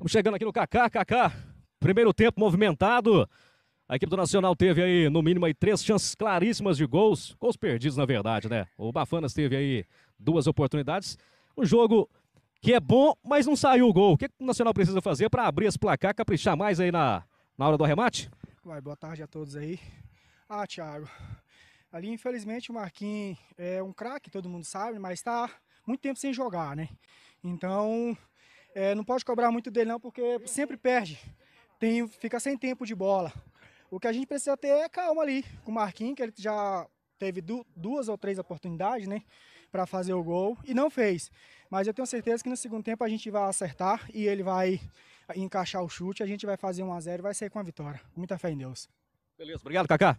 Vamos chegando aqui no Kaká, Kaká. Primeiro tempo movimentado. A equipe do Nacional teve aí, no mínimo, aí, três chances claríssimas de gols. Gols perdidos, na verdade, né? O Bafanas teve aí duas oportunidades. Um jogo que é bom, mas não saiu o gol. O que, o Nacional precisa fazer para abrir esse placar, caprichar mais aí na, na hora do arremate? Vai, boa tarde a todos aí. Ah, Thiago. Ali, infelizmente, o Marquinhos é um craque, todo mundo sabe, mas está muito tempo sem jogar, né? Então, é, não pode cobrar muito dele não, porque sempre perde. Tem, fica sem tempo de bola. O que a gente precisa ter é calma ali com o Marquinhos, que ele já teve du duas ou três oportunidades, né? Para fazer o gol e não fez. Mas eu tenho certeza que no segundo tempo a gente vai acertar e ele vai encaixar o chute, a gente vai fazer 1 a 0 e vai sair com a vitória. Muita fé em Deus. Beleza, obrigado, Kaká.